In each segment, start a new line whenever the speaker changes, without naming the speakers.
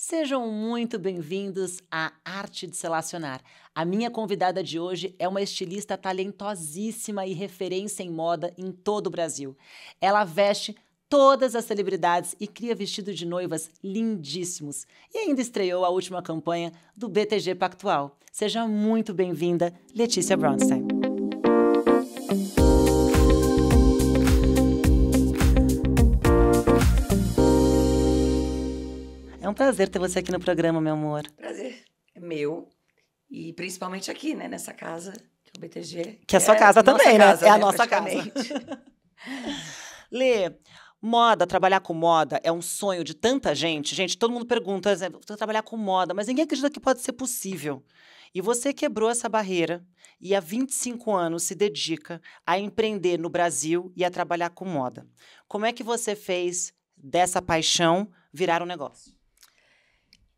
Sejam muito bem-vindos à Arte de Se Relacionar. A minha convidada de hoje é uma estilista talentosíssima e referência em moda em todo o Brasil. Ela veste todas as celebridades e cria vestidos de noivas lindíssimos. E ainda estreou a última campanha do BTG Pactual. Seja muito bem-vinda, Letícia Bronstein. É um prazer ter você aqui no programa, meu amor.
Prazer é meu e principalmente aqui, né, nessa
casa, que é o BTG. Que é a sua é casa também, né? é a né, nossa casa. Lê, moda, trabalhar com moda é um sonho de tanta gente. Gente, todo mundo pergunta, exemplo, trabalhar com moda, mas ninguém acredita que pode ser possível. E você quebrou essa barreira e há 25 anos se dedica a empreender no Brasil e a trabalhar com moda. Como é que você fez dessa paixão virar um negócio?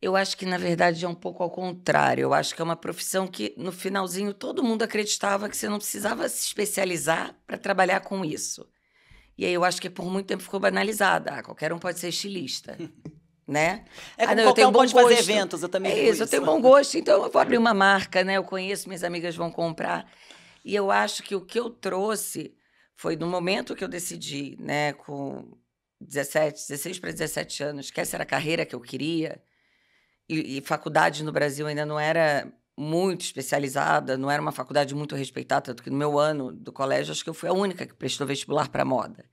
Eu acho que, na verdade, é um pouco ao contrário. Eu acho que é uma profissão que, no finalzinho, todo mundo acreditava que você não precisava se especializar para trabalhar com isso. E aí eu acho que por muito tempo ficou banalizada. Ah, qualquer um pode ser estilista. né? É ah, como ah, não, qualquer um pode gosto. fazer eventos, eu também. É isso, isso, eu tenho bom gosto, então eu vou abrir uma marca, né? Eu conheço, minhas amigas vão comprar. E eu acho que o que eu trouxe foi no momento que eu decidi, né, com 17, 16 para 17 anos, que essa era a carreira que eu queria e, e faculdade no Brasil ainda não era muito especializada, não era uma faculdade muito respeitada, tanto que no meu ano do colégio, acho que eu fui a única que prestou vestibular para moda.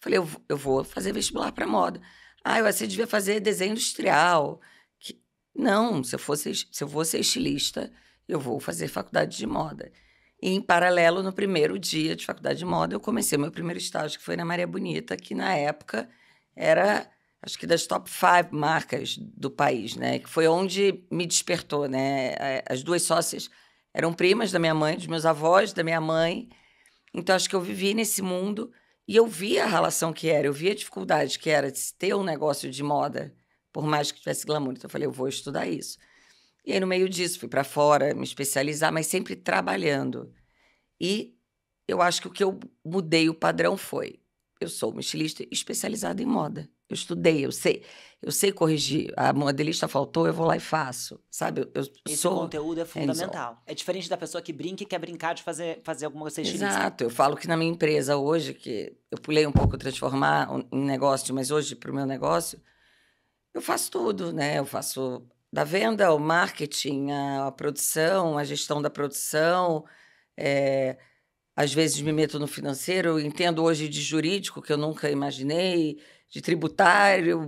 Falei, eu, eu vou fazer vestibular para moda. Ah, eu assim devia fazer desenho industrial. Que... Não, se eu, fosse, se eu vou ser estilista, eu vou fazer faculdade de moda. E, em paralelo, no primeiro dia de faculdade de moda, eu comecei meu primeiro estágio, que foi na Maria Bonita, que na época era acho que das top five marcas do país, né? Que foi onde me despertou, né? As duas sócias eram primas da minha mãe, dos meus avós, da minha mãe. Então acho que eu vivi nesse mundo e eu via a relação que era, eu via a dificuldade que era de ter um negócio de moda, por mais que tivesse glamour. Então eu falei, eu vou estudar isso. E aí no meio disso fui para fora, me especializar, mas sempre trabalhando. E eu acho que o que eu mudei o padrão foi, eu sou uma estilista especializada em moda. Eu estudei, eu sei, eu sei corrigir. A modelista faltou, eu vou lá e faço. Sabe? Eu, eu Esse sou... conteúdo é fundamental.
É, é diferente da pessoa que brinca e quer brincar de fazer, fazer alguma coisa Exato.
Eu falo que na minha empresa hoje, que eu pulei um pouco transformar em negócio, mas hoje, para o meu negócio, eu faço tudo, né? Eu faço da venda, o marketing, a, a produção, a gestão da produção. É... Às vezes me meto no financeiro, entendo hoje de jurídico, que eu nunca imaginei de tributário,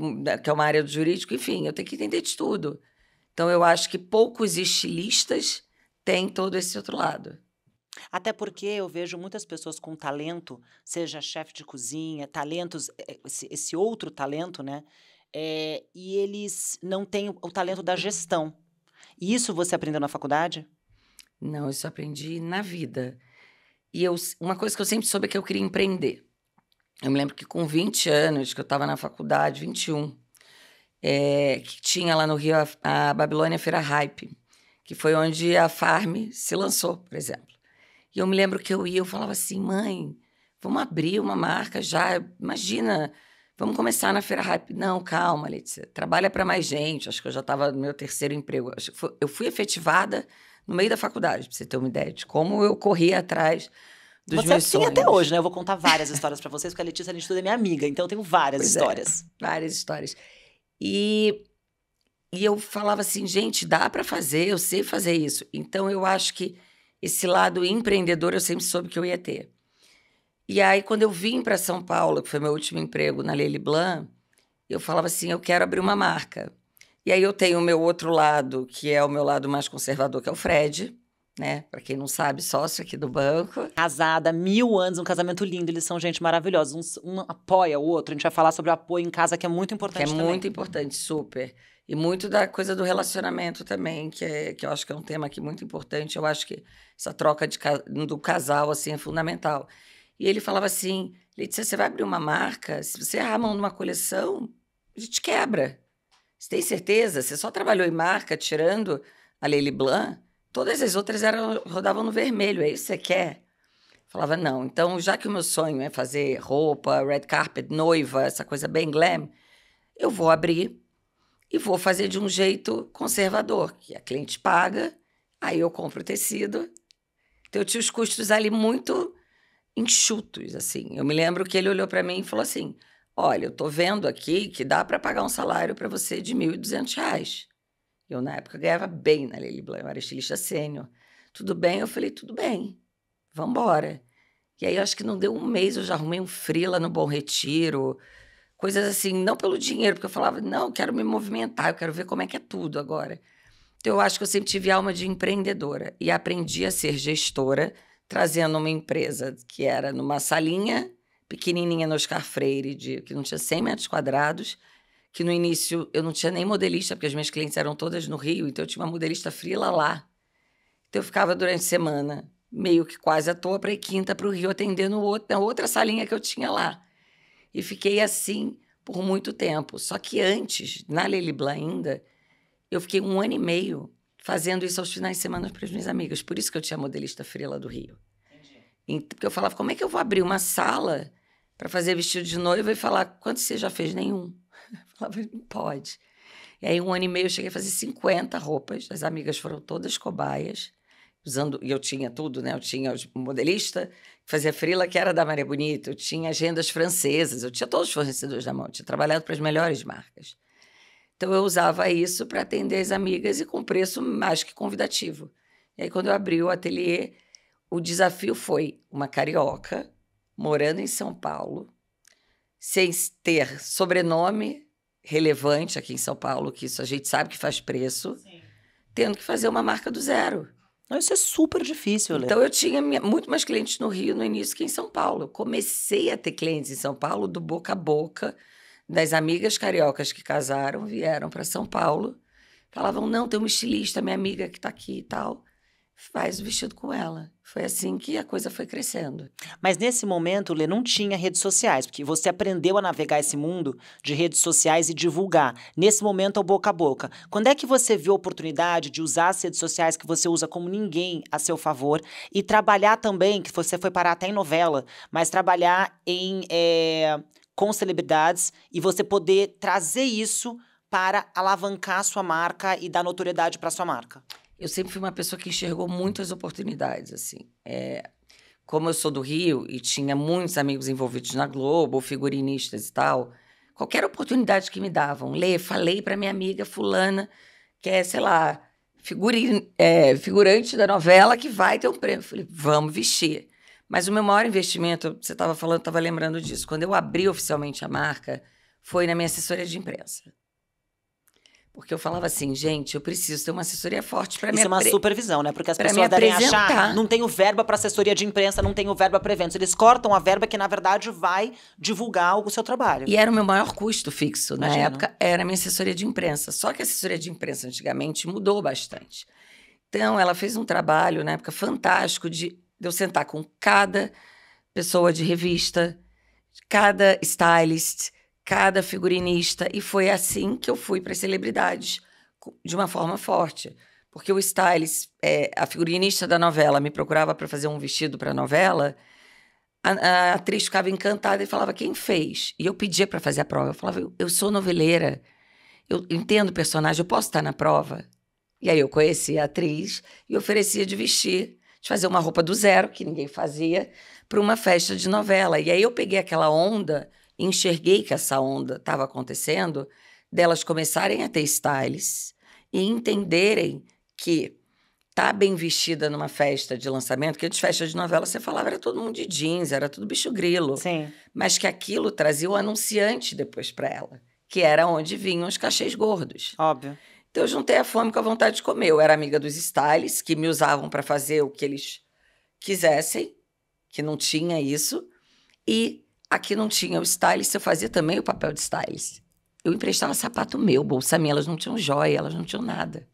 que é uma área do jurídico, enfim, eu tenho que entender de tudo. Então, eu acho que poucos estilistas têm todo esse outro lado.
Até porque eu vejo muitas pessoas com talento, seja chefe de cozinha, talentos, eh, esse, esse outro talento, né? É, e eles não têm o talento da gestão. E isso você aprendeu na faculdade?
Não, isso eu aprendi na vida.
E eu, uma coisa que eu sempre soube é que eu queria empreender.
Eu me lembro que com 20 anos, que eu estava na faculdade, 21, é, que tinha lá no Rio a, a Babilônia Feira Hype, que foi onde a Farm se lançou, por exemplo. E eu me lembro que eu ia, eu falava assim, mãe, vamos abrir uma marca já, imagina, vamos começar na Feira Hype. Não, calma, Letícia, trabalha para mais gente. Acho que eu já estava no meu terceiro emprego. Eu fui efetivada no meio da faculdade, para você ter uma ideia de
como eu corria atrás dos Você é assim sonhos. até hoje, né? Eu vou contar várias histórias para vocês, porque a Letícia, além de tudo, é minha amiga. Então eu tenho várias pois é. histórias. É, várias histórias. E,
e eu falava assim, gente, dá para fazer, eu sei fazer isso. Então eu acho que esse lado empreendedor eu sempre soube que eu ia ter. E aí, quando eu vim para São Paulo, que foi meu último emprego na Lely Blanc, eu falava assim: eu quero abrir uma marca. E aí eu tenho o meu outro lado, que é o meu lado mais conservador, que é o Fred né? Pra quem não
sabe, sócio aqui do banco. Casada, mil anos, um casamento lindo, eles são gente maravilhosa. Um, um apoia o outro, a gente vai falar sobre o apoio em casa, que é muito importante que é também. muito importante, super. E muito
da coisa do relacionamento também, que, é, que eu acho que é um tema aqui muito importante. Eu acho que essa troca de, do casal, assim, é fundamental. E ele falava assim, Letícia, você vai abrir uma marca? Se você errar a mão numa coleção, a gente quebra. Você tem certeza? Você só trabalhou em marca tirando a Lely Blanc? Todas as outras eram, rodavam no vermelho. É isso que você quer? Falava, não. Então, já que o meu sonho é fazer roupa, red carpet, noiva, essa coisa bem glam, eu vou abrir e vou fazer de um jeito conservador, que a cliente paga, aí eu compro o tecido. Então, eu tinha os custos ali muito enxutos, assim. Eu me lembro que ele olhou para mim e falou assim, olha, eu tô vendo aqui que dá para pagar um salário para você de R$ 1.200. Eu, na época, ganhava bem na Lili Blanc, eu era estilista sênior. Tudo bem? Eu falei, tudo bem, vambora. E aí, acho que não deu um mês, eu já arrumei um frila no Bom Retiro, coisas assim, não pelo dinheiro, porque eu falava, não, eu quero me movimentar, eu quero ver como é que é tudo agora. Então, eu acho que eu sempre tive alma de empreendedora e aprendi a ser gestora, trazendo uma empresa que era numa salinha pequenininha no Oscar Freire, de, que não tinha 100 metros quadrados, que no início eu não tinha nem modelista, porque as minhas clientes eram todas no Rio, então eu tinha uma modelista frila lá. Então eu ficava durante a semana, meio que quase à toa, para ir quinta para o Rio, atendendo outro, na outra salinha que eu tinha lá. E fiquei assim por muito tempo. Só que antes, na Lelibla ainda, eu fiquei um ano e meio fazendo isso aos finais de semana para as minhas amigas. Por isso que eu tinha modelista frila do Rio. Entendi. Porque eu falava, como é que eu vou abrir uma sala para fazer vestido de noiva e falar, quanto você já fez? Nenhum. Falava, não pode. E aí, um ano e meio, eu cheguei a fazer 50 roupas. As amigas foram todas cobaias, usando. E eu tinha tudo, né? Eu tinha o modelista, que fazia frila, que era da Maria Bonita. Eu tinha agendas francesas. Eu tinha todos os fornecedores na mão. Eu tinha trabalhado para as melhores marcas. Então, eu usava isso para atender as amigas e com preço mais que convidativo. E aí, quando eu abri o ateliê, o desafio foi uma carioca morando em São Paulo sem ter sobrenome relevante aqui em São Paulo, que isso a gente sabe que faz preço, Sim. tendo que fazer uma marca do zero. isso é super difícil, Lê. Então, eu tinha minha, muito mais clientes no Rio no início que em São Paulo. Eu comecei a ter clientes em São Paulo do boca a boca, das amigas cariocas que casaram, vieram para São Paulo. Falavam, não, tem uma estilista, minha amiga que está aqui e tal faz o vestido com ela. Foi assim que a coisa foi crescendo.
Mas nesse momento, Lê, não tinha redes sociais, porque você aprendeu a navegar esse mundo de redes sociais e divulgar. Nesse momento, ao boca a boca. Quando é que você viu a oportunidade de usar as redes sociais que você usa como ninguém a seu favor e trabalhar também, que você foi parar até em novela, mas trabalhar em é, com celebridades e você poder trazer isso para alavancar a sua marca e dar notoriedade para sua marca? eu sempre fui uma pessoa que enxergou muitas oportunidades,
assim. É, como eu sou do Rio e tinha muitos amigos envolvidos na Globo, figurinistas e tal, qualquer oportunidade que me davam, ler, falei para minha amiga fulana, que é, sei lá, é, figurante da novela que vai ter um prêmio. falei, vamos vestir. Mas o meu maior investimento, você estava falando, estava lembrando disso, quando eu abri oficialmente a marca, foi na minha assessoria de imprensa. Porque eu falava assim, gente, eu preciso ter uma assessoria forte para mim. Isso é uma supervisão, né? Porque as pessoas devem achar, não
tenho verba para assessoria de imprensa, não tenho verba para eventos. Eles cortam a verba que na verdade vai divulgar o seu trabalho. E era
o meu maior custo fixo Imagina. na época, era a minha assessoria de imprensa.
Só que a assessoria
de imprensa antigamente mudou bastante. Então, ela fez um trabalho na época fantástico de, de eu sentar com cada pessoa de revista, cada stylist, cada figurinista. E foi assim que eu fui para as celebridades, de uma forma forte. Porque o Styles, é, a figurinista da novela, me procurava para fazer um vestido para a novela. A, atriz ficava encantada e falava: Quem fez? E eu pedia para fazer a prova. Eu falava: eu, eu sou noveleira, eu entendo o personagem, eu posso estar na prova? E aí eu conheci a atriz e oferecia de vestir, de fazer uma roupa do zero, que ninguém fazia, para uma festa de novela. E aí eu peguei aquela onda enxerguei que essa onda estava acontecendo, delas começarem a ter styles e entenderem que tá bem vestida numa festa de lançamento, que antes festa de novela você falava era todo mundo de jeans, era tudo bicho grilo. Sim. Mas que aquilo trazia o anunciante depois para ela, que era onde vinham os cachês gordos. Óbvio. Então eu juntei a fome com a vontade de comer. Eu era amiga dos styles, que me usavam para fazer o que eles quisessem, que não tinha isso, e Aqui não tinha o stylist, eu fazia também o papel de stylist. Eu emprestava sapato meu, bolsa minha, elas não tinham joia, elas não tinham nada.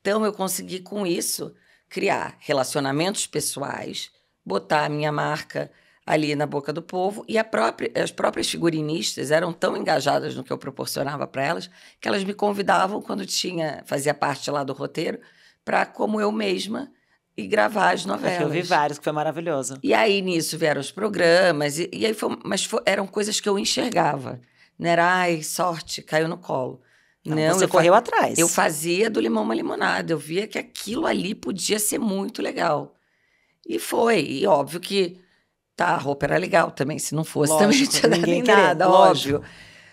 Então eu consegui com isso criar relacionamentos pessoais, botar a minha marca ali na boca do povo e própria, as próprias figurinistas eram tão engajadas no que eu proporcionava para elas que elas me convidavam quando tinha fazia parte lá do roteiro para como eu mesma e gravar as novelas. É eu vi vários, que foi maravilhoso. E aí nisso vieram os programas, e, e aí foi, mas foi, eram coisas que eu enxergava. Não né? era, ai, sorte, caiu no colo.
Não, você correu atrás. Eu
fazia do limão uma limonada, eu via que aquilo ali podia ser muito legal. E foi, e óbvio que tá, a roupa era legal também, se não fosse Lógico, também não tinha dado nem nada, Lógico. óbvio.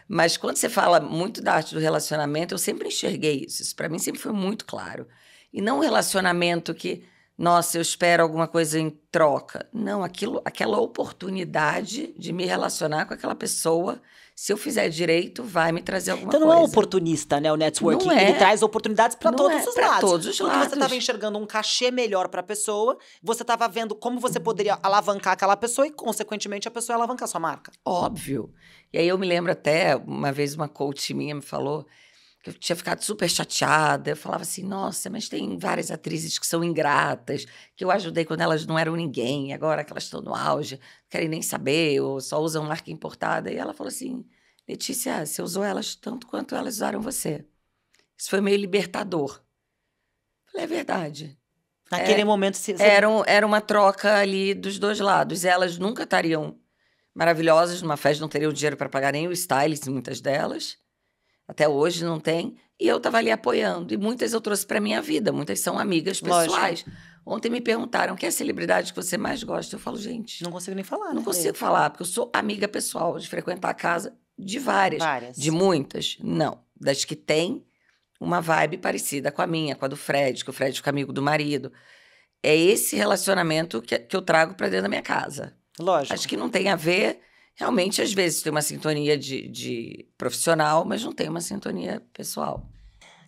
Mas quando você fala muito da arte do relacionamento, eu sempre enxerguei isso. Isso para mim sempre foi muito claro. E não um relacionamento que nossa, eu espero alguma coisa em troca. Não, aquilo, aquela oportunidade de me relacionar com aquela pessoa, se eu fizer direito, vai me trazer alguma coisa. Então não é
coisa. é oportunista, né, o networking. É. Ele traz oportunidades para todos é, os pra lados. todos os Porque lados. você estava enxergando um cachê melhor para a pessoa, você estava vendo como você poderia alavancar aquela pessoa e, consequentemente, a pessoa alavancar a sua marca. Óbvio.
E aí eu me lembro até, uma vez uma coach minha me falou que eu tinha ficado super chateada. Eu falava assim: nossa, mas tem várias atrizes que são ingratas, que eu ajudei quando elas não eram ninguém, agora que elas estão no auge, não querem nem saber, ou só usam marca importada. E ela falou assim: Letícia, você usou elas tanto quanto elas usaram você. Isso foi meio libertador. Eu falei: é verdade. Naquele é, momento. Você... Era, era uma troca ali dos dois lados. Elas nunca estariam maravilhosas numa festa, não teriam dinheiro para pagar nem o stylist, muitas delas até hoje não tem, e eu estava ali apoiando. E muitas eu trouxe para minha vida, muitas são amigas pessoais. Lógico. Ontem me perguntaram quem é a celebridade que você mais gosta. Eu falo, gente. Não consigo nem falar, Não né, consigo falar, porque eu sou amiga pessoal de frequentar a casa de várias. Várias. De muitas, não. Das que tem uma vibe parecida com a minha, com a do Fred, que o Fred fica amigo do marido. É esse relacionamento que, que eu trago para dentro da minha casa. Lógico. Acho que não tem a ver realmente, às vezes, tem uma sintonia de, de profissional, mas não tem uma sintonia pessoal.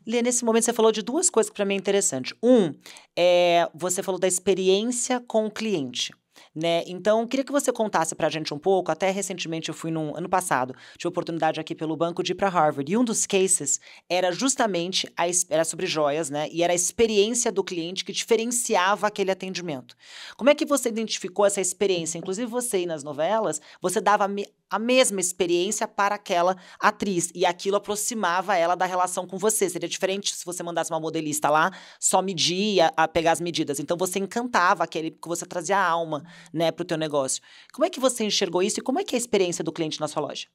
Lê, nesse momento você falou de duas coisas que para mim é interessante. Um, é, você falou da experiência com o cliente né? Então, queria que você contasse pra gente um pouco, até recentemente eu fui num ano passado, tive oportunidade aqui pelo banco de ir para Harvard, e um dos cases era justamente a, era sobre joias, né? E era a experiência do cliente que diferenciava aquele atendimento. Como é que você identificou essa experiência? Inclusive você nas novelas, você dava a mesma experiência para aquela atriz. E aquilo aproximava ela da relação com você. Seria diferente se você mandasse uma modelista lá só medir, a, a pegar as medidas. Então você encantava aquele que você trazia a alma, né, para o teu negócio. Como é que você enxergou isso e como é que é a experiência do cliente na sua loja?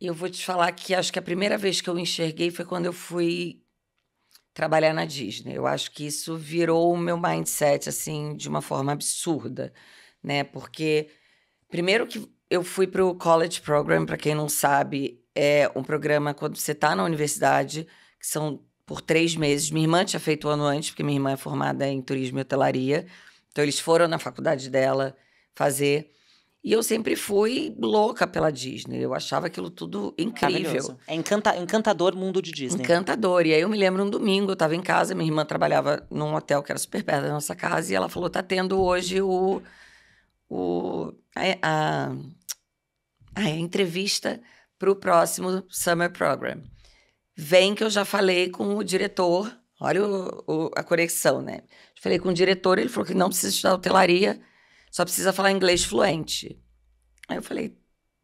Eu vou te falar que acho que a primeira vez que eu
enxerguei foi quando eu fui trabalhar na Disney. Eu acho que isso virou o meu mindset assim de uma forma absurda, né? Porque primeiro que eu fui para o College Program, para quem não sabe, é um programa quando você está na universidade, que são por três meses. Minha irmã tinha feito o ano antes, porque minha irmã é formada em turismo e hotelaria. Então, eles foram na faculdade dela fazer. E eu sempre fui louca pela Disney. Eu achava aquilo tudo incrível.
É encanta encantador mundo de Disney.
Encantador. E aí eu me lembro um domingo, eu estava em casa, minha irmã trabalhava num hotel que era super perto da nossa casa, e ela falou: tá tendo hoje o. o a, a a entrevista para o próximo Summer Program. Vem que eu já falei com o diretor, olha o, o, a conexão, né? Falei com o diretor, ele falou que não precisa estudar hotelaria, só precisa falar inglês fluente. Aí eu falei,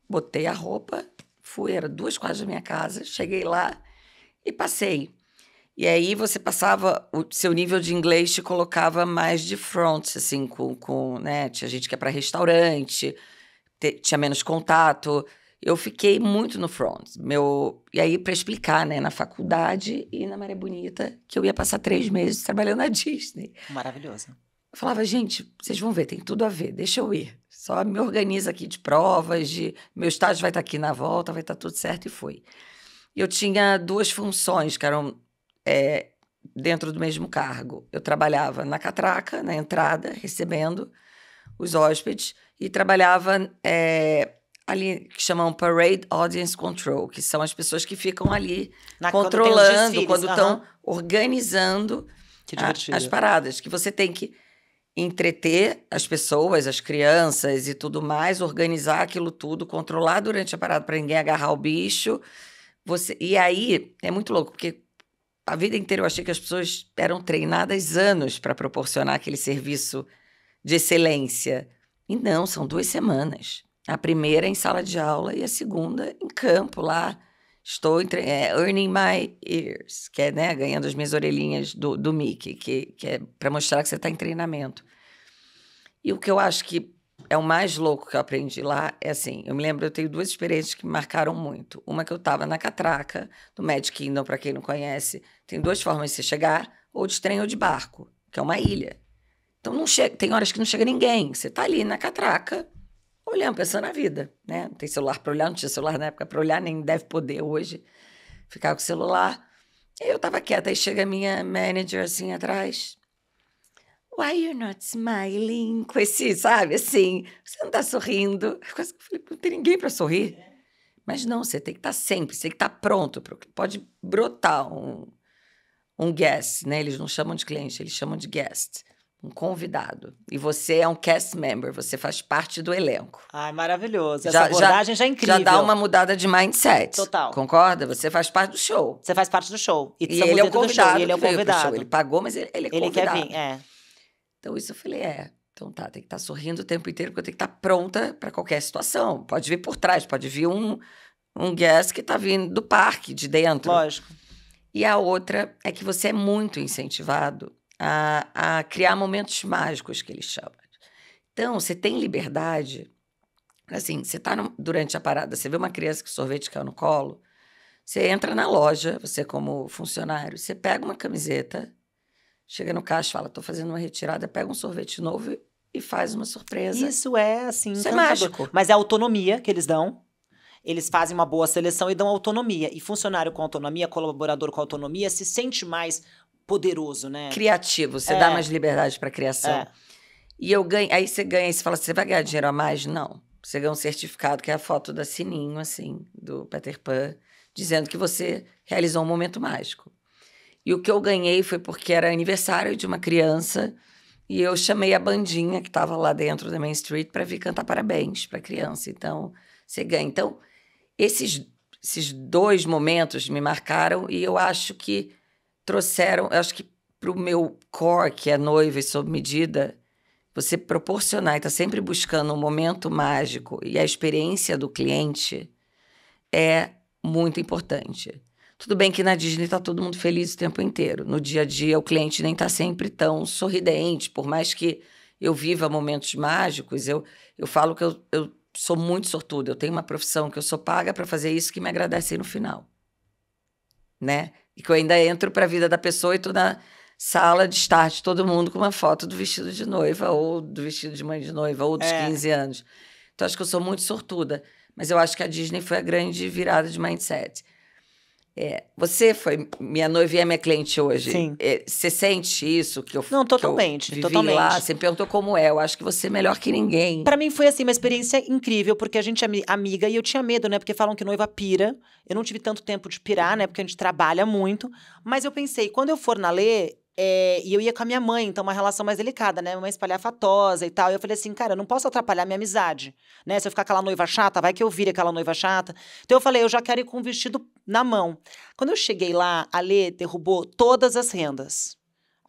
botei a roupa, fui, era duas quadras da minha casa, cheguei lá e passei. E aí você passava, o seu nível de inglês te colocava mais de front, assim, com, com né? Tinha gente que é para restaurante, te, tinha menos contato. Eu fiquei muito no front. Meu, e aí, para explicar, né, na faculdade e na Maré Bonita, que eu ia passar três meses trabalhando na Disney.
Maravilhoso. Eu
falava, gente, vocês vão ver, tem tudo a ver, deixa eu ir. Só me organiza aqui de provas, de meu estágio vai estar tá aqui na volta, vai estar tá tudo certo, e foi. Eu tinha duas funções que eram é, dentro do mesmo cargo. Eu trabalhava na catraca, na entrada, recebendo os hóspedes, e trabalhava é, ali que chamam Parade Audience Control, que são as pessoas que ficam ali Na, controlando, quando estão organizando a, as paradas, que você tem que entreter as pessoas, as crianças e tudo mais, organizar aquilo tudo, controlar durante a parada para ninguém agarrar o bicho. Você e aí é muito louco porque a vida inteira eu achei que as pessoas eram treinadas anos para proporcionar aquele serviço de excelência e não, são duas semanas. A primeira em sala de aula e a segunda em campo, lá. Estou entre, é, earning my ears, que é né, ganhando as minhas orelhinhas do, do Mickey, que, que é para mostrar que você está em treinamento. E o que eu acho que é o mais louco que eu aprendi lá é assim: eu me lembro, eu tenho duas experiências que me marcaram muito. Uma que eu estava na catraca do Magic Kingdom, para quem não conhece, tem duas formas de você chegar, ou de trem ou de barco, que é uma ilha. Então não chega, tem horas que não chega ninguém. Você tá ali na catraca, olhando, pensando na vida, né? Não tem celular para olhar, não tinha celular na época para olhar, nem deve poder hoje ficar com o celular. E eu tava quieta, aí chega a minha manager assim atrás. Why you not smiling? Com esse, sabe, assim, você não tá sorrindo. Eu falei, não tem ninguém para sorrir. Mas não, você tem que estar tá sempre, você tem que estar tá pronto. Pro, pode brotar um, um guest, né? Eles não chamam de cliente, eles chamam de guest um convidado. E você é um cast member, você faz parte do elenco.
Ai, maravilhoso. Essa já, abordagem já, já é incrível. Já dá uma
mudada de mindset. Total. Concorda?
Você faz parte do show. Você faz parte do show. E, e ele é o convidado. Show, ele é o convidado. Ele pagou, mas ele, ele é ele convidado. Ele quer vir, é.
Então, isso eu falei, é. Então tá, tem que estar tá sorrindo o tempo inteiro, porque eu tenho que estar tá pronta para qualquer situação. Pode vir por trás, pode vir um, um guest que tá vindo do parque, de dentro. Lógico. E a outra é que você é muito incentivado a, a criar momentos mágicos, que eles chamam. Então, você tem liberdade. Assim, você está durante a parada, você vê uma criança com sorvete caiu no colo, você entra na loja, você como funcionário, você pega uma camiseta, chega no caixa, fala, estou fazendo uma retirada, pega um sorvete novo e faz uma surpresa.
Isso é, assim, Isso é encantador. é mágico. Mas é a autonomia que eles dão. Eles fazem uma boa seleção e dão autonomia. E funcionário com autonomia, colaborador com autonomia, se sente mais poderoso, né? Criativo, você é. dá mais
liberdade para criação. É. E eu ganho, aí você ganha, você fala, você vai ganhar dinheiro a mais? Não. Você ganha um certificado que é a foto da Sininho, assim, do Peter Pan, dizendo que você realizou um momento mágico. E o que eu ganhei foi porque era aniversário de uma criança e eu chamei a bandinha que estava lá dentro da Main Street para vir cantar parabéns para a criança. Então, você ganha. Então, esses, esses dois momentos me marcaram e eu acho que trouxeram, acho que para o meu core, que é noiva e sob medida, você proporcionar e está sempre buscando um momento mágico e a experiência do cliente é muito importante. Tudo bem que na Disney está todo mundo feliz o tempo inteiro. No dia a dia, o cliente nem está sempre tão sorridente, por mais que eu viva momentos mágicos. Eu, eu falo que eu, eu sou muito sortuda. Eu tenho uma profissão que eu sou paga para fazer isso que me agradece no final. Né? E que eu ainda entro para a vida da pessoa e tô na sala de estar de todo mundo com uma foto do vestido de noiva, ou do vestido de mãe de noiva, ou dos é. 15 anos. Então acho que eu sou muito sortuda. Mas eu acho que a Disney foi a grande virada de mindset. É, você foi minha noiva e é minha cliente hoje. Sim. É, você sente isso que eu Não, totalmente. eu totalmente. lá, você me perguntou como é. Eu acho que você é melhor que ninguém. Para
mim foi assim uma experiência incrível, porque a gente é amiga e eu tinha medo, né? Porque falam que noiva pira. Eu não tive tanto tempo de pirar, né? Porque a gente trabalha muito. Mas eu pensei, quando eu for na Lê, é, e eu ia com a minha mãe, então uma relação mais delicada, né? Uma mãe espalhafatosa e tal. E eu falei assim, cara, eu não posso atrapalhar minha amizade, né? Se eu ficar aquela noiva chata, vai que eu vire aquela noiva chata. Então eu falei, eu já quero ir com um vestido na mão. Quando eu cheguei lá, a Lê derrubou todas as rendas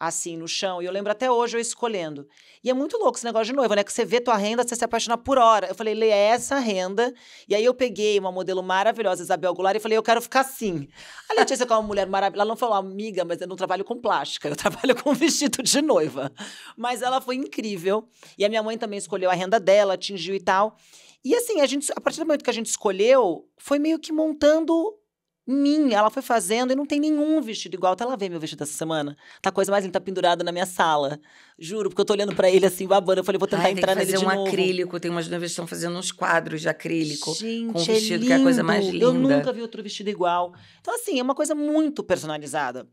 assim no chão. E eu lembro até hoje eu escolhendo. E é muito louco esse negócio de noiva, né? Que você vê tua renda, você se apaixona por hora. Eu falei, Lê, é essa renda. E aí eu peguei uma modelo maravilhosa, Isabel Goulart, e falei, eu quero ficar assim. A Letícia, que é uma mulher maravilhosa, ela não falou amiga, mas eu não trabalho com plástica, eu trabalho com vestido de noiva. Mas ela foi incrível. E a minha mãe também escolheu a renda dela, atingiu e tal. E assim, a, gente, a partir do momento que a gente escolheu, foi meio que montando minha. Ela foi fazendo e não tem nenhum vestido igual. Até vê meu vestido essa semana. Tá a coisa mais linda, tá pendurado na minha sala. Juro, porque eu tô olhando para ele assim, babando. Eu falei, vou tentar Ai, entrar tem que fazer nele um de um acrílico. Tem umas noivas estão fazendo uns quadros de acrílico. Gente, com um é vestido é lindo. que é a coisa mais linda. Eu nunca vi outro vestido igual. Então, assim, é uma coisa muito personalizada.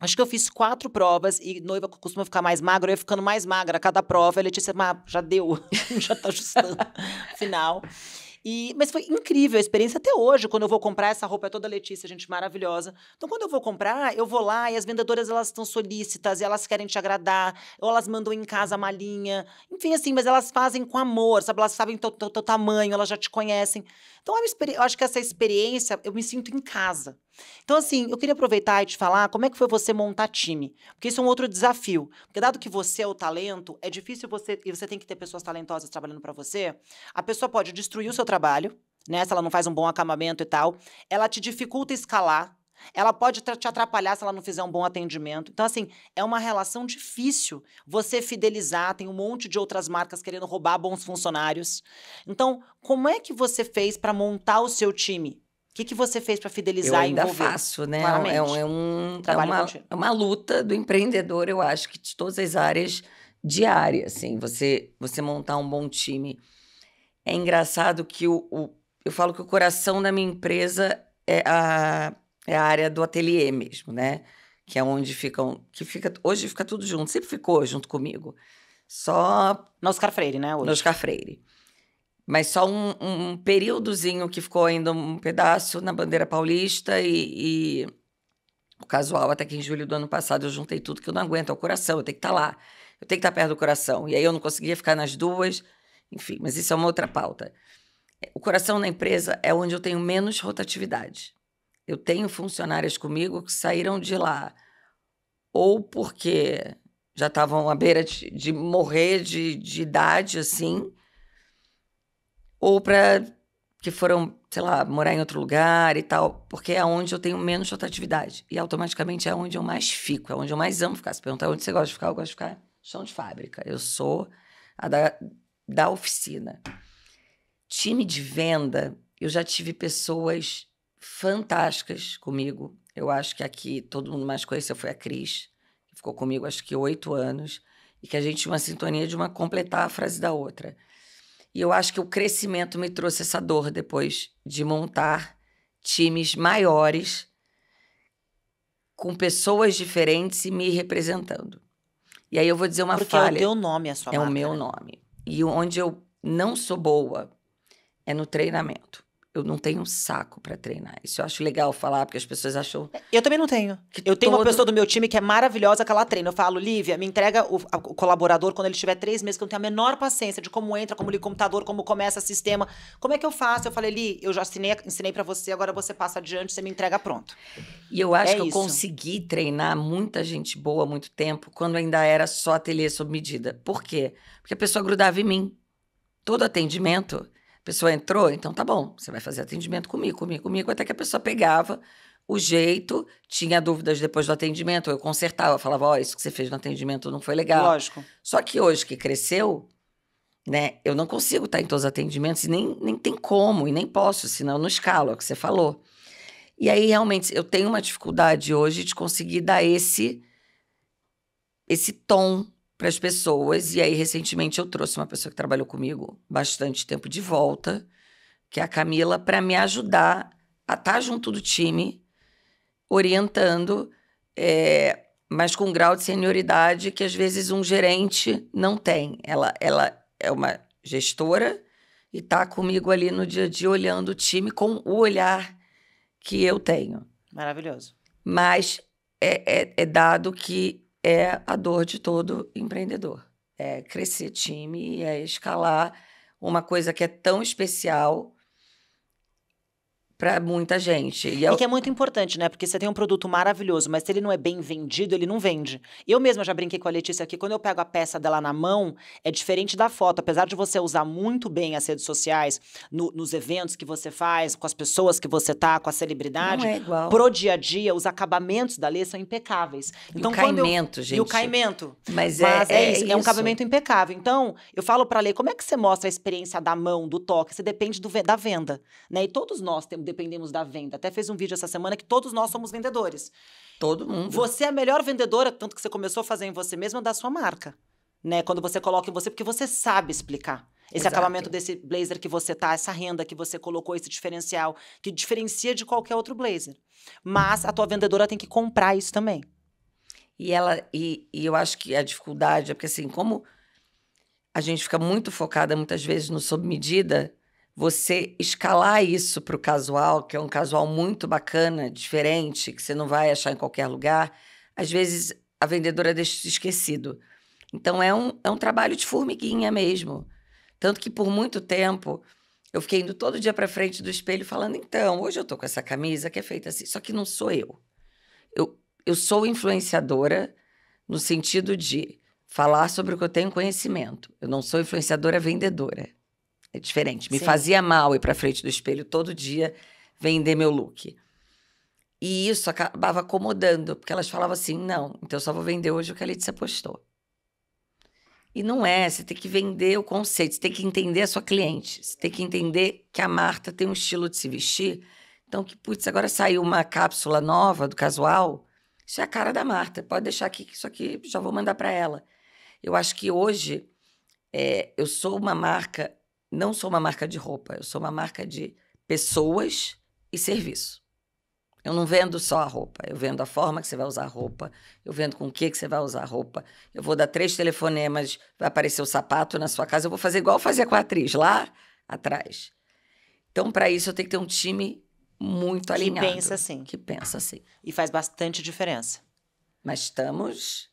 Acho que eu fiz quatro provas e noiva costuma ficar mais magra, eu ia ficando mais magra a cada prova. A Letícia, mas já deu, já tá ajustando. Final. E, mas foi incrível a experiência até hoje, quando eu vou comprar essa roupa é toda Letícia, gente maravilhosa. Então, quando eu vou comprar, eu vou lá e as vendedoras elas estão solícitas, e elas querem te agradar, ou elas mandam em casa a malinha. Enfim, assim, mas elas fazem com amor, sabe? Elas sabem teu, teu, teu tamanho, elas já te conhecem. Então, é eu acho que essa experiência, eu me sinto em casa. Então, assim, eu queria aproveitar e te falar como é que foi você montar time. Porque isso é um outro desafio. Porque dado que você é o talento, é difícil você... E você tem que ter pessoas talentosas trabalhando para você. A pessoa pode destruir o seu trabalho, né? Se ela não faz um bom acamamento e tal. Ela te dificulta escalar. Ela pode te atrapalhar se ela não fizer um bom atendimento. Então, assim, é uma relação difícil você fidelizar. Tem um monte de outras marcas querendo roubar bons funcionários. Então, como é que você fez para montar o seu time? que, que você fez para fidelizar eu ainda faço, né? É, um, é,
um, é, é uma, é uma luta do empreendedor, eu acho que de todas as áreas diária, assim, você, você montar um bom time. É engraçado que o, o eu falo que o coração da minha empresa é a, é a área do ateliê mesmo, né? Que é onde ficam, que fica hoje fica tudo junto, sempre ficou junto comigo. Só no Oscar Freire, né? Hoje. No Oscar Freire mas só um, um períodozinho que ficou ainda um pedaço na bandeira paulista e, e, o casual até que em julho do ano passado eu juntei tudo que eu não aguento, é o coração, eu tenho que estar tá lá, eu tenho que estar tá perto do coração. E aí eu não conseguia ficar nas duas, enfim, mas isso é uma outra pauta. O coração na empresa é onde eu tenho menos rotatividade. Eu tenho funcionários comigo que saíram de lá ou porque já estavam à beira de, de morrer de, de idade, assim, ou para que foram, sei lá, morar em outro lugar e tal, porque é onde eu tenho menos rotatividade. E automaticamente é onde eu mais fico, é onde eu mais amo ficar. Se perguntar onde você gosta de ficar, eu gosto de ficar chão de fábrica. Eu sou a da, da oficina. Time de venda, eu já tive pessoas fantásticas comigo. Eu acho que aqui todo mundo mais conheceu foi a Cris, que ficou comigo acho que oito anos, e que a gente tinha uma sintonia de uma completar a frase da outra. E eu acho que o crescimento me trouxe essa dor depois de montar times maiores com pessoas diferentes e me representando. E aí eu vou dizer uma Porque falha. Porque é o teu
nome a sua É marca, o meu né?
nome. E onde eu não sou boa é no treinamento eu não tenho saco para treinar. Isso eu acho legal falar, porque as pessoas acham. É,
eu também não tenho. Eu tenho todo... uma pessoa do meu time que é maravilhosa, que ela treina. Eu falo, Lívia, me entrega o, a, o, colaborador quando ele tiver três meses, que eu não tenho a menor paciência de como entra, como liga o computador, como começa o sistema. Como é que eu faço? Eu falei, Li, eu já ensinei, ensinei para você, agora você passa adiante, você me entrega pronto. E eu acho é que isso. eu
consegui treinar muita gente boa há muito tempo, quando ainda era só ateliê sob medida. Por quê? Porque a pessoa grudava em mim. Todo atendimento pessoa entrou, então tá bom, você vai fazer atendimento comigo, comigo, comigo, até que a pessoa pegava o jeito, tinha dúvidas depois do atendimento, eu consertava, falava, ó, oh, isso que você fez no atendimento não foi legal. Lógico. Só que hoje que cresceu, né, eu não consigo estar tá em todos os atendimentos, e nem, nem tem como, e nem posso, senão eu não escalo, é o que você falou. E aí, realmente, eu tenho uma dificuldade hoje de conseguir dar esse, esse tom para as pessoas. E aí, recentemente, eu trouxe uma pessoa que trabalhou comigo bastante tempo de volta, que é a Camila, para me ajudar a estar tá junto do time, orientando, é, mas com um grau de senioridade que às vezes um gerente não tem. Ela, ela é uma gestora e está comigo ali no dia a dia olhando o time com o olhar que eu tenho.
Maravilhoso.
Mas é, é, é dado que é a dor de todo empreendedor. É crescer time, é escalar uma coisa que é tão especial
para muita gente. E, eu... É e, que é muito importante, né? Porque você tem um produto maravilhoso, mas se ele não é bem vendido, ele não vende. Eu mesma já brinquei com a Letícia aqui, quando eu pego a peça dela na mão, é diferente da foto. Apesar de você usar muito bem as redes sociais, no, nos eventos que você faz, com as pessoas que você tá, com a celebridade, não é igual. pro dia a dia, os acabamentos da Lê são impecáveis. Então, e o então, caimento, eu... gente. E o caimento. Mas, é- mas é, é, é, isso, é um acabamento impecável. Então, eu falo pra Lê, como é que você mostra a experiência da mão, do toque? Você depende do, da venda, né? E todos nós temos dependemos da venda. Até fez um vídeo essa semana que todos nós somos vendedores. Todo mundo. Você é a melhor vendedora, tanto que você começou a fazer em você mesma, da sua marca. Né? Quando você coloca em você, porque você sabe explicar. Esse Exato. acabamento desse blazer que você tá, essa renda que você colocou, esse diferencial, que diferencia de qualquer outro blazer. Mas a tua vendedora tem que comprar isso também.
E ela, e, e eu acho que a dificuldade é porque assim, como a gente fica muito focada muitas vezes no sob medida, você escalar isso para o casual, que é um casual muito bacana, diferente, que você não vai achar em qualquer lugar, às vezes a vendedora deixa esquecido. Então é um, é um trabalho de formiguinha mesmo. Tanto que por muito tempo eu fiquei indo todo dia para frente do espelho falando: então, hoje eu estou com essa camisa que é feita assim, só que não sou eu. Eu, eu sou influenciadora no sentido de falar sobre o que eu tenho conhecimento. Eu não sou influenciadora vendedora. É diferente. Me Sim. fazia mal ir para frente do espelho todo dia vender meu look. E isso acabava acomodando, porque elas falavam assim: não, então eu só vou vender hoje o que a Letícia postou. E não é, você tem que vender o conceito, você tem que entender a sua cliente, você tem que entender que a Marta tem um estilo de se vestir. Então, que putz, agora saiu uma cápsula nova do casual, isso é a cara da Marta, pode deixar aqui que isso aqui já vou mandar para ela. Eu acho que hoje é, eu sou uma marca não sou uma marca de roupa, eu sou uma marca de pessoas e serviço. Eu não vendo só a roupa, eu vendo a forma que você vai usar a roupa, eu vendo com o que, que você vai usar a roupa. Eu vou dar três telefonemas, vai aparecer o sapato na sua casa, eu vou fazer igual eu fazia com a atriz, lá atrás. Então, para isso, eu tenho que ter um time muito que alinhado. Que pensa assim. Que pensa assim.
E faz bastante diferença. Mas estamos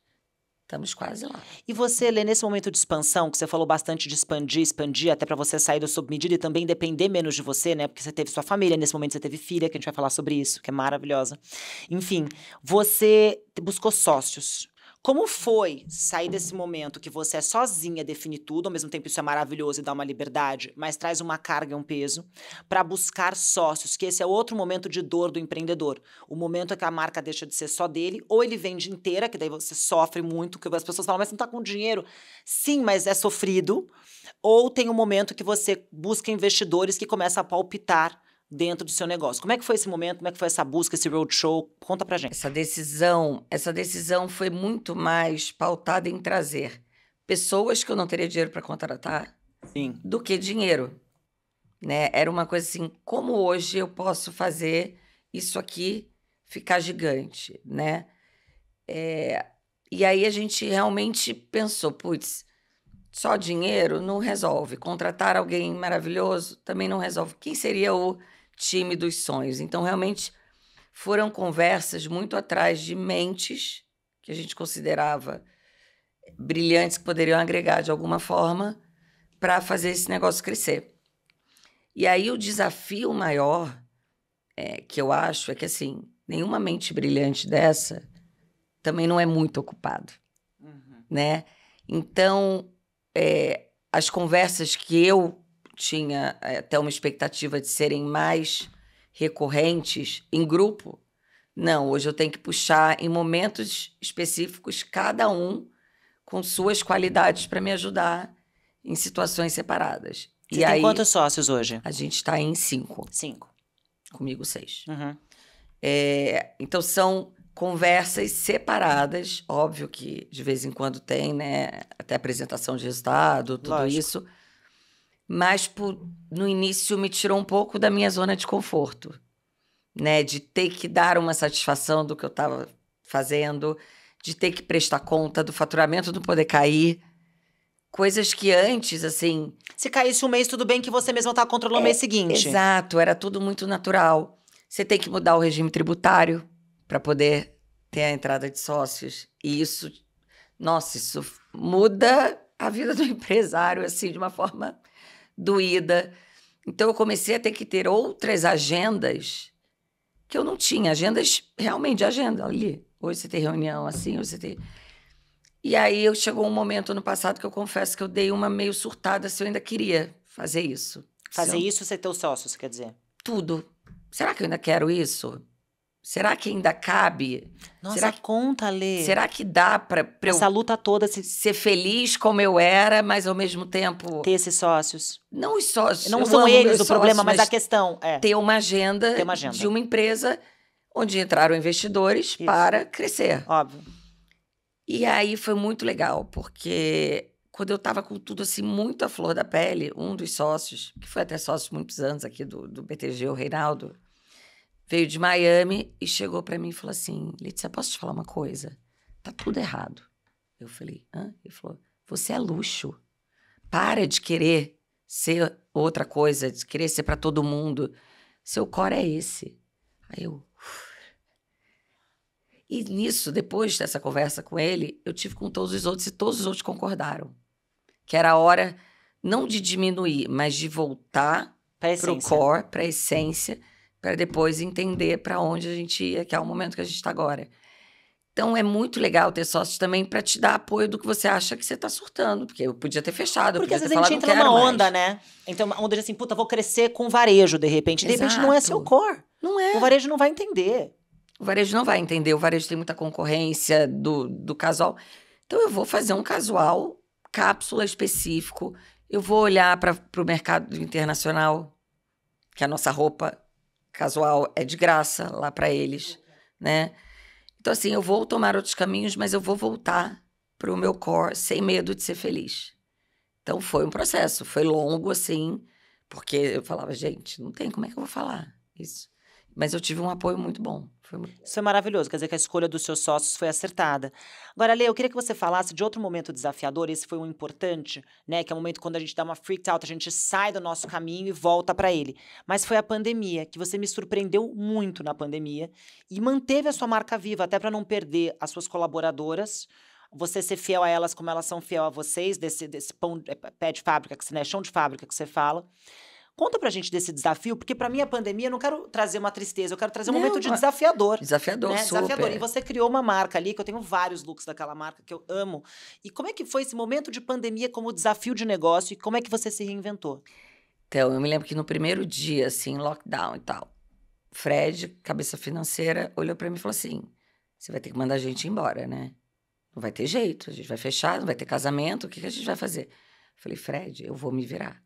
Estamos quase lá. E você, Lê, nesse momento de expansão, que você falou bastante de expandir, expandir, até para você sair do sob medida e também depender menos de você, né? Porque você teve sua família, nesse momento você teve filha, que a gente vai falar sobre isso, que é maravilhosa. Enfim, você buscou sócios. Como foi sair desse momento que você é sozinha, define tudo, ao mesmo tempo isso é maravilhoso e dá uma liberdade, mas traz uma carga, um peso, para buscar sócios, que esse é outro momento de dor do empreendedor. O momento é que a marca deixa de ser só dele, ou ele vende inteira, que daí você sofre muito, que as pessoas falam, mas você não tá com dinheiro. Sim, mas é sofrido. Ou tem um momento que você busca investidores que começa a palpitar dentro do seu negócio. Como é que foi esse momento? Como é que foi essa busca, esse roadshow? Conta pra gente. Essa decisão, essa
decisão foi muito mais pautada em trazer pessoas que eu não teria dinheiro para contratar Sim. do que dinheiro. Né? Era uma coisa assim, como hoje eu posso fazer isso aqui ficar gigante, né? É... E aí a gente realmente pensou, putz, só dinheiro não resolve. Contratar alguém maravilhoso também não resolve. Quem seria o time dos sonhos. Então, realmente, foram conversas muito atrás de mentes que a gente considerava brilhantes que poderiam agregar de alguma forma para fazer esse negócio crescer. E aí o desafio maior é, que eu acho é que assim nenhuma mente brilhante dessa também não é muito ocupado, uhum. né? Então é, as conversas que eu tinha eh, até uma expectativa de serem mais recorrentes em grupo. Não, hoje eu tenho que puxar em momentos específicos cada um com suas qualidades para me ajudar em situações separadas. Você e tem aí, quantos sócios hoje? A gente está em cinco. Cinco. Comigo, seis. Uhum. É, então, são conversas separadas. Óbvio que de vez em quando tem, né? Até apresentação de resultado, tudo Lógico. isso mas por, no início me tirou um pouco da minha zona de conforto, né? De ter que dar uma satisfação do que eu estava fazendo, de ter que prestar conta do faturamento do poder cair. Coisas que antes,
assim. Se caísse um mês, tudo bem que você mesma tá controlando é, o mês é, seguinte.
Exato, era tudo muito natural. Você tem que mudar o regime tributário para poder ter a entrada de sócios. E isso, nossa, isso muda a vida do empresário, assim, de uma forma doída. Então eu comecei a ter que ter outras agendas que eu não tinha, agendas realmente agenda ali. Hoje você tem reunião assim, hoje você tem e aí eu chegou um momento no passado que eu confesso que eu dei uma meio surtada se eu ainda queria fazer isso.
Fazer eu... isso ser teu sócio, você quer dizer?
Tudo. Será que eu ainda quero isso? Será que ainda cabe? Nossa, será que, conta, Lê. Será que dá para Essa eu luta toda. Se... Ser feliz como eu era, mas ao mesmo tempo... Ter esses sócios. Não os sócios. Não são eles o sócios, problema, mas, mas, a questão é... Ter uma, agenda ter uma agenda de uma empresa onde entraram investidores Isso. para crescer. Óbvio. E aí foi muito legal, porque quando eu estava com tudo assim, muito à flor da pele, um dos sócios, que foi até sócio muitos anos aqui do, do BTG, o Reinaldo, veio de Miami e chegou para mim e falou assim: Letícia, posso te falar uma coisa? Tá tudo errado. Eu falei: hã? Ele falou: você é luxo. Para de querer ser outra coisa, de querer ser para todo mundo. Seu core é esse. Aí eu. E nisso, depois dessa conversa com ele, eu tive com todos os outros e todos os outros concordaram. Que era a hora não de diminuir, mas de voltar para o core, para a essência para depois entender para onde a gente ia, que é o momento que a gente está agora. Então é muito legal ter sócios também para te dar apoio do que você acha que você tá surtando, porque eu podia ter fechado. Porque às vezes falado, a gente entra numa onda, mais.
né? Então, uma onda de assim, puta, vou crescer com varejo de repente. De Exato. repente não é seu
core. Não é. O varejo não vai entender. O varejo não vai entender, o varejo tem muita concorrência do, do casual. Então eu vou fazer um casual, cápsula específico. Eu vou olhar para o mercado internacional, que é a nossa roupa casual é de graça lá para eles, né? Então, assim, eu vou tomar outros caminhos, mas eu vou voltar pro meu core sem medo de ser feliz. Então, foi um processo, foi longo, assim, porque eu falava, gente, não tem como é que eu vou falar isso. Mas eu tive um apoio muito bom. Foi...
Isso é maravilhoso, quer dizer que a escolha dos seus sócios foi acertada. Agora, Lê, eu queria que você falasse de outro momento desafiador, esse foi um importante, né? Que é o momento quando a gente dá uma freaked out, a gente sai do nosso caminho e volta para ele. Mas foi a pandemia, que você me surpreendeu muito na pandemia e manteve a sua marca viva, até para não perder as suas colaboradoras você ser fiel a elas como elas são fiel a vocês, desse, desse pão, é, pé de fábrica, que, né, chão de fábrica que você fala. Conta pra gente desse desafio, porque pra mim a pandemia eu não quero trazer uma tristeza, eu quero trazer um não, momento de desafiador. Desafiador, né? super. Desafiador. E você criou uma marca ali, que eu tenho vários looks daquela marca que eu amo. E como é que foi esse momento de pandemia como desafio de negócio e como é que você se reinventou?
Então, eu me lembro que no primeiro dia, assim, lockdown e tal, Fred, cabeça financeira, olhou para mim e falou assim: você vai ter que mandar a gente embora, né? Não vai ter jeito, a gente vai fechar, não vai ter casamento, o que, que a gente vai fazer? Eu falei, Fred, eu vou me virar.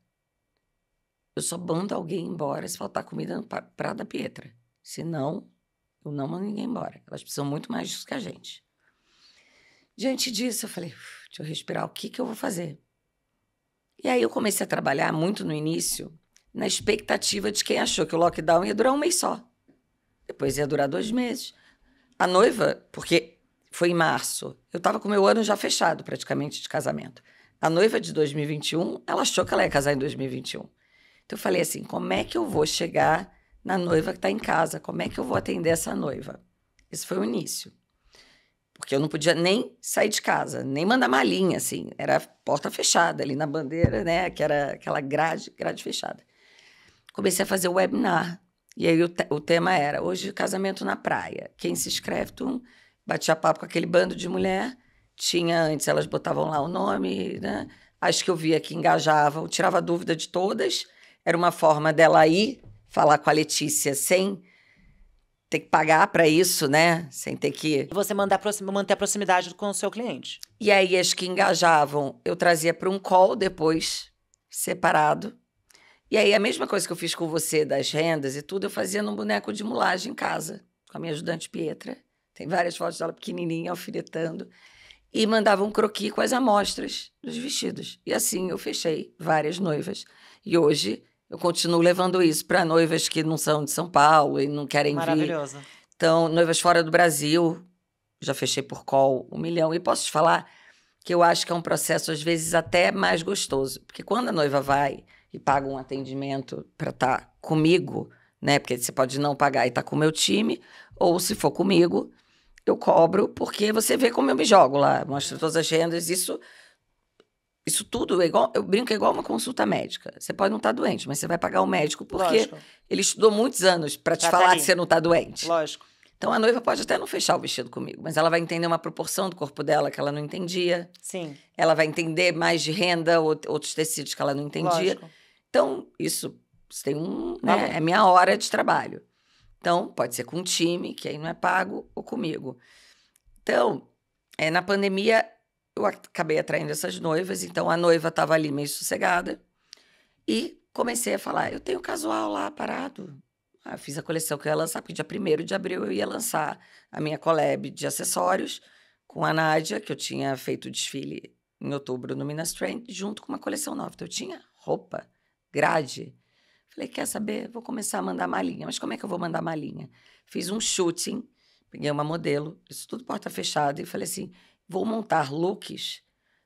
Eu só mando alguém embora se faltar comida no Prado da Pietra. Senão, eu não mando ninguém embora. Elas precisam muito mais disso que a gente. Diante disso, eu falei, deixa eu respirar, o que, que eu vou fazer? E aí eu comecei a trabalhar muito no início na expectativa de quem achou que o lockdown ia durar um mês só. Depois ia durar dois meses. A noiva, porque foi em março, eu estava com meu ano já fechado praticamente de casamento. A noiva de 2021, ela achou que ela ia casar em 2021. Então eu falei assim: como é que eu vou chegar na noiva que está em casa? Como é que eu vou atender essa noiva? Esse foi o início. Porque eu não podia nem sair de casa, nem mandar malinha, assim. Era porta fechada ali na bandeira, né? Que era aquela grade, grade fechada. Comecei a fazer webinar. E aí o, te o tema era: hoje casamento na praia. Quem se inscreve, tu batia papo com aquele bando de mulher. Tinha, antes elas botavam lá o nome, né? As que eu via que engajavam, tirava dúvida de todas era uma forma dela ir falar com a Letícia sem ter que pagar para isso, né? Sem ter que.
Você mandar manter a proximidade com o seu cliente.
E aí as que engajavam, eu trazia para um call depois, separado. E aí a mesma coisa que eu fiz com você das rendas e tudo, eu fazia num boneco de mulagem em casa, com a minha ajudante Pietra. Tem várias fotos dela pequenininha, alfinetando. E mandava um croqui com as amostras dos vestidos. E assim eu fechei várias noivas. E hoje eu continuo levando isso para noivas que não são de São Paulo e não querem Maravilhoso. vir. Maravilhoso. Então, noivas fora do Brasil, já fechei por call um milhão. E posso te falar que eu acho que é um processo, às vezes, até mais gostoso. Porque quando a noiva vai e paga um atendimento para estar tá comigo, né? Porque você pode não pagar e estar tá com o meu time, ou se for comigo, eu cobro, porque você vê como eu me jogo lá, mostro todas as rendas, isso isso tudo é igual, eu brinco, é igual uma consulta médica. Você pode não estar tá doente, mas você vai pagar o médico porque Lógico. ele estudou muitos anos para te tá falar que você não está doente. Lógico. Então a noiva pode até não fechar o vestido comigo, mas ela vai entender uma proporção do corpo dela que ela não entendia. Sim. Ela vai entender mais de renda, outros tecidos que ela não entendia. Lógico. Então, isso, isso tem um. Tá né, é minha hora de trabalho. Então, pode ser com o time, que aí não é pago, ou comigo. Então, é, na pandemia, eu acabei atraindo essas noivas, então a noiva estava ali meio sossegada. E comecei a falar: eu tenho casual lá parado. Ah, fiz a coleção que eu ia lançar, porque dia 1 de abril eu ia lançar a minha collab de acessórios com a Nádia, que eu tinha feito o desfile em outubro no Minas Trend, junto com uma coleção nova. Então eu tinha roupa, grade. Falei: quer saber? Vou começar a mandar malinha. Mas como é que eu vou mandar malinha? Fiz um shooting, peguei uma modelo, isso tudo porta fechada, e falei assim: vou montar looks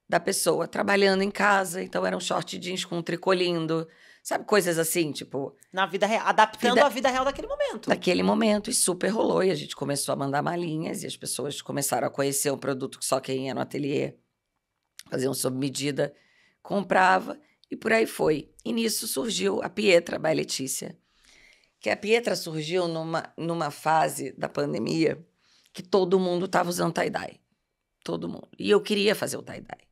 da pessoa trabalhando em casa, então era um short jeans com um tricô Sabe, coisas
assim, tipo. Na vida real, adaptando vida, a vida real daquele momento. Daquele
momento, e super rolou. E a gente começou a mandar malinhas, e as pessoas começaram a conhecer um produto que só quem ia no ateliê faziam sob medida, comprava, e por aí foi. E nisso surgiu a Pietra by Letícia. Que a Pietra surgiu numa, numa fase da pandemia que todo mundo estava usando tie-dye todo mundo. E eu queria fazer o tie-dye.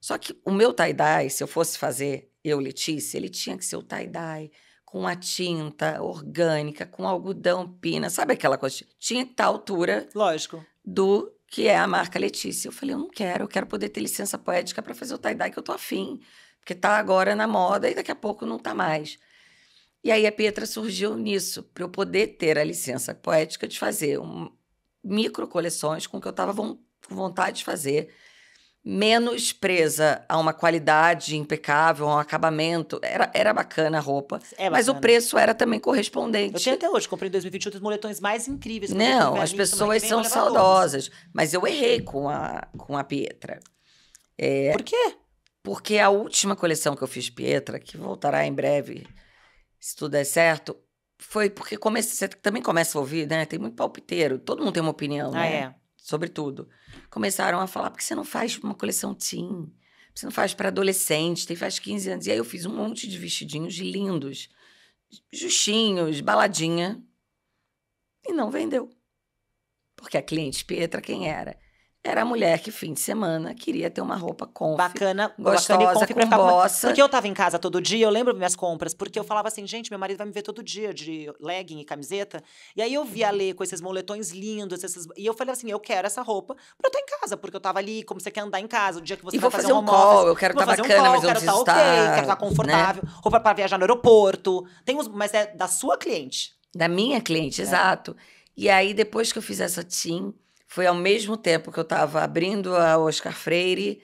Só que o meu tie-dye, se eu fosse fazer eu, Letícia, ele tinha que ser o tie-dye com a tinta orgânica, com algodão pina, sabe aquela coisa? Tinha que estar à altura Lógico. do que é a marca Letícia. Eu falei, eu não quero, eu quero poder ter licença poética para fazer o tie-dye que eu tô afim, porque tá agora na moda e daqui a pouco não tá mais. E aí a petra surgiu nisso, para eu poder ter a licença poética de fazer um, micro coleções com o que eu estava com vontade de fazer, menos presa a uma qualidade impecável, a um acabamento. Era, era bacana a roupa, é bacana. mas o preço era também correspondente. Eu
tenho até hoje, comprei em 2021 os moletões mais incríveis. Não, as pessoas são saudosas, mas eu errei
com a, com a Pietra. É, Por quê? Porque a última coleção que eu fiz Pietra, que voltará em breve, se tudo der certo, foi porque comece, você também começa a ouvir, né? Tem muito palpiteiro, todo mundo tem uma opinião, ah, né? É sobretudo, começaram a falar: por que você não faz uma coleção teen? Você não faz para adolescente, tem faz 15 anos. E aí eu fiz um monte de vestidinhos lindos, justinhos, baladinha, e não vendeu. Porque a cliente Petra, quem era? era a mulher que fim de semana queria ter uma roupa conf, bacana, gostosa, bacana e conf com bossa. Porque
eu tava em casa todo dia, eu lembro minhas compras, porque eu falava assim, gente, meu marido vai me ver todo dia de legging e camiseta. E aí eu via uhum. a Lê com esses moletões lindos, esses, e eu falei assim, eu quero essa roupa pra eu estar em casa, porque eu tava ali, como você quer andar em casa, o dia que você e vai fazer, fazer um home call, eu quero estar tá bacana, um call, mas eu quero estar tá ok, quero estar tá né? confortável, né? roupa pra viajar no aeroporto. Tem uns, mas é da sua cliente. Da
minha cliente, é. exato. E aí depois que eu fiz essa team, foi ao mesmo tempo que eu estava abrindo a Oscar Freire.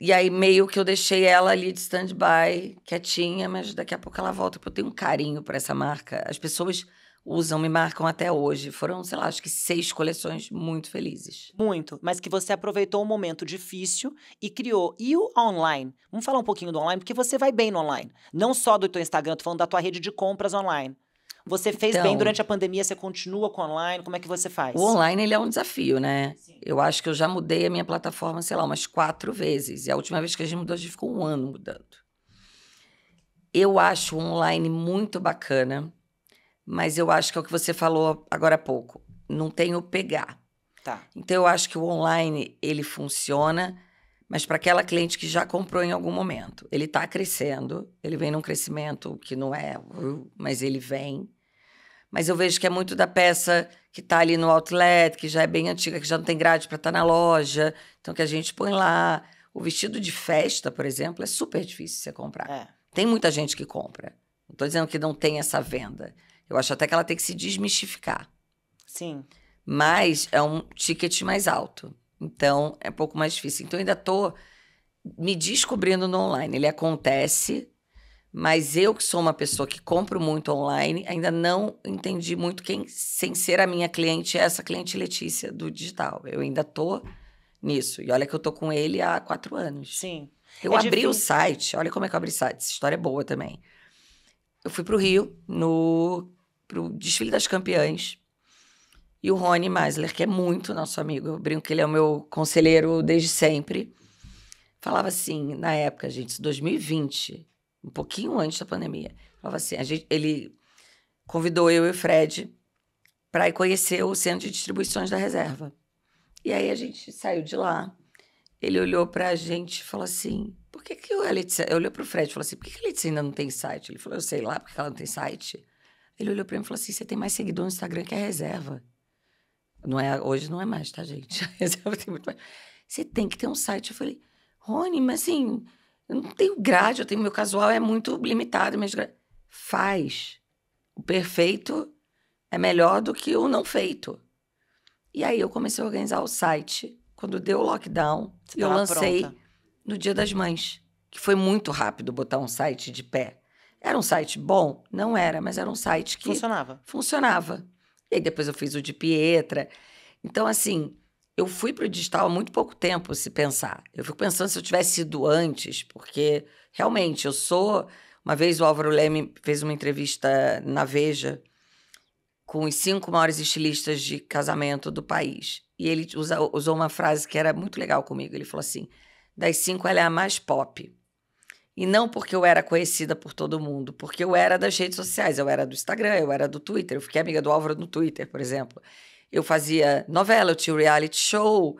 E aí meio que eu deixei ela ali de stand-by, quietinha, mas daqui a pouco ela volta, porque eu tenho um carinho por essa marca. As pessoas usam, me marcam até hoje. Foram, sei lá, acho que seis coleções muito felizes. Muito,
mas que você aproveitou um momento difícil e criou. E o online? Vamos falar um pouquinho do online, porque você vai bem no online. Não só do teu Instagram, tô falando da tua rede de compras online. Você fez então, bem durante a pandemia, você continua com online? Como é que você faz? O online, ele é um
desafio, né? Sim. Eu acho que eu já mudei a minha plataforma, sei lá, umas quatro vezes. E a última vez que a gente mudou, a gente ficou um ano mudando. Eu acho o online muito bacana, mas eu acho que é o que você falou agora há pouco. Não tem o pegar. Tá. Então, eu acho que o online, ele funciona mas para aquela cliente que já comprou em algum momento. Ele está crescendo, ele vem num crescimento que não é, uh, mas ele vem mas eu vejo que é muito da peça que está ali no outlet, que já é bem antiga, que já não tem grade para estar tá na loja, então que a gente põe lá. O vestido de festa, por exemplo, é super difícil você comprar. É. Tem muita gente que compra. Não estou dizendo que não tem essa venda. Eu acho até que ela tem que se desmistificar. Sim. Mas é um ticket mais alto. Então é um pouco mais difícil. Então eu ainda estou me descobrindo no online. Ele acontece, mas eu, que sou uma pessoa que compro muito online, ainda não entendi muito quem, sem ser a minha cliente, é essa cliente Letícia do digital. Eu ainda tô nisso. E olha que eu tô com ele há quatro anos. Sim. Eu é abri difícil. o site, olha como é que eu abri o site, essa história é boa também. Eu fui pro Rio, no pro desfile das campeãs. E o Rony Meisler, que é muito nosso amigo, eu brinco que ele é o meu conselheiro desde sempre, falava assim, na época, gente, 2020 um pouquinho antes da pandemia. Falava assim, gente, ele convidou eu e o Fred para ir conhecer o centro de distribuições da reserva. E aí a gente saiu de lá. Ele olhou para a gente e falou assim: por que, que a Letícia. Eu olhei para o Fred e falou assim: por que, que a Letícia ainda não tem site? Ele falou: eu sei lá, porque ela não tem site. Ele olhou para mim e falou assim: você tem mais seguidor no Instagram que a reserva. Não é, hoje não é mais, tá, gente? A reserva tem muito mais. Você tem que ter um site. Eu falei: Rony, mas assim, eu não tenho grade, eu tenho meu casual é muito limitado, mas faz. O perfeito é melhor do que o não feito. E aí eu comecei a organizar o site quando deu o lockdown, Você eu lancei pronta. no Dia das Mães, que foi muito rápido botar um site de pé. Era um site bom? Não era, mas era um site que funcionava. Funcionava. E aí depois eu fiz o de Pietra. Então assim, eu fui para o digital há muito pouco tempo, se pensar. Eu fico pensando se eu tivesse ido antes, porque realmente eu sou. Uma vez o Álvaro Leme fez uma entrevista na Veja com os cinco maiores estilistas de casamento do país. E ele usa, usou uma frase que era muito legal comigo. Ele falou assim: das cinco, ela é a mais pop. E não porque eu era conhecida por todo mundo, porque eu era das redes sociais, eu era do Instagram, eu era do Twitter, eu fiquei amiga do Álvaro no Twitter, por exemplo eu fazia novela, eu tinha reality show,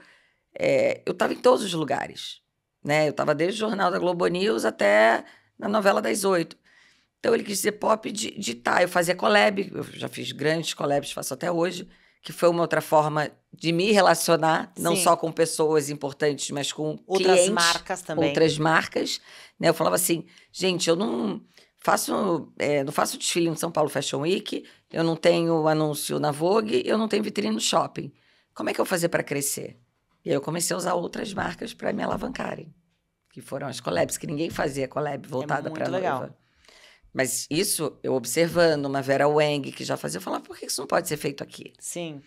é, eu estava em todos os lugares. Né? Eu estava desde o jornal da Globo News até na novela das oito. Então ele quis dizer pop de, de tá. Eu fazia collab, eu já fiz grandes collabs, faço até hoje, que foi uma outra forma de me relacionar, não Sim. só com pessoas importantes, mas com outras clientes, marcas também. Outras marcas. Né? Eu falava assim, gente, eu não Faço, é, não faço desfile no São Paulo Fashion Week, eu não tenho anúncio na Vogue, eu não tenho vitrine no shopping. Como é que eu vou fazer para crescer? E aí eu comecei a usar outras marcas para me alavancarem, que foram as collabs, que ninguém fazia collab voltada para legal. Noiva. Mas isso, eu observando uma Vera Wang que já fazia, eu falava, por que isso não pode ser feito aqui? Sim.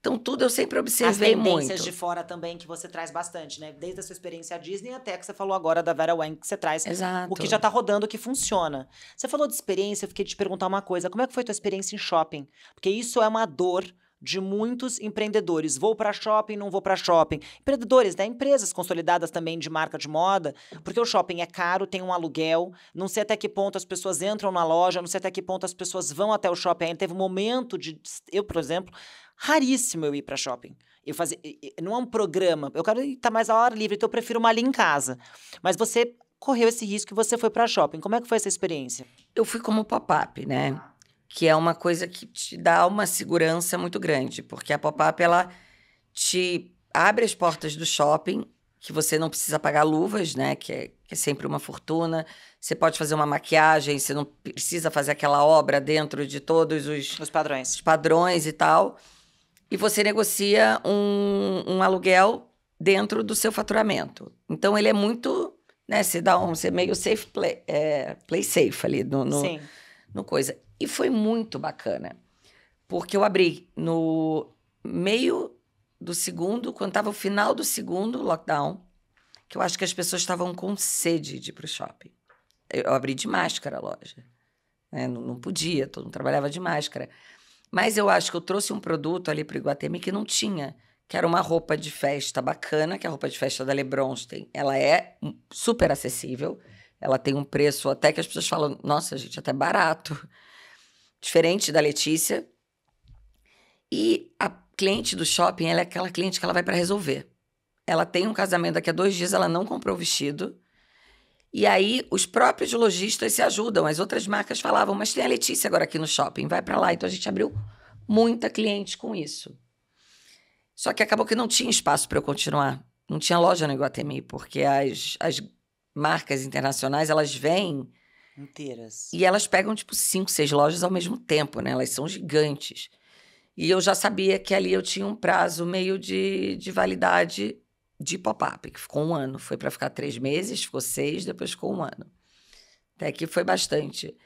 Então, tudo eu sempre observei muito. As tendências muito. de fora também que você traz bastante, né? Desde a sua experiência à Disney até que você falou agora da Vera Wang, que você traz Exato. o que já está rodando, o que funciona. Você falou de experiência, eu fiquei te perguntar uma coisa. Como é que foi a tua experiência em shopping? Porque isso é uma dor de muitos empreendedores. Vou para shopping, não vou para shopping. Empreendedores, né? Empresas consolidadas também de marca de moda, porque o shopping é caro, tem um aluguel. Não sei até que ponto as pessoas entram na loja, não sei até que ponto as pessoas vão até o shopping. Teve um momento de. Eu, por exemplo, raríssimo eu ir para shopping. Eu fazer, não é um programa. Eu quero estar tá mais à hora livre, então eu prefiro malhar em casa. Mas você correu esse risco e você foi para shopping. Como é que foi essa experiência? Eu fui como pop-up, né? Que é uma coisa que
te dá uma segurança muito grande, porque a pop-up ela te abre as portas do shopping, que você não precisa pagar luvas, né? Que é, que é sempre uma fortuna. Você pode fazer uma maquiagem, você não precisa fazer aquela obra dentro de todos os, os padrões, os padrões e tal e você negocia um, um aluguel dentro do seu faturamento. Então ele é muito, né? Você dá um, você é meio safe play, é, play safe ali no, no, no coisa. E foi muito bacana, porque eu abri no meio do segundo, quando estava o final do segundo lockdown, que eu acho que as pessoas estavam com sede de ir pro shopping. Eu abri de máscara a loja. Né? Não, não podia, todo mundo trabalhava de máscara. Mas eu acho que eu trouxe um produto ali para o Iguatemi que não tinha, que era uma roupa de festa bacana, que é a roupa de festa da Lebronstein. Ela é super acessível, ela tem um preço até que as pessoas falam, nossa, gente, até barato. Diferente da Letícia. E a cliente do shopping, ela é aquela cliente que ela vai para resolver. Ela tem um casamento daqui a dois dias, ela não comprou o vestido. E aí os próprios lojistas se ajudam. As outras marcas falavam, mas tem a Letícia agora aqui no shopping, vai para lá. Então a gente abriu muita cliente com isso. Só que acabou que não tinha espaço para eu continuar. Não tinha loja no Iguatemi, porque as, as marcas internacionais, elas vêm...
Inteiras.
E elas pegam, tipo, cinco, seis lojas ao mesmo tempo, né? Elas são gigantes. E eu já sabia que ali eu tinha um prazo meio de, de validade de pop-up, que ficou um ano. Foi para ficar três meses, ficou seis, depois ficou um ano. Até que foi bastante.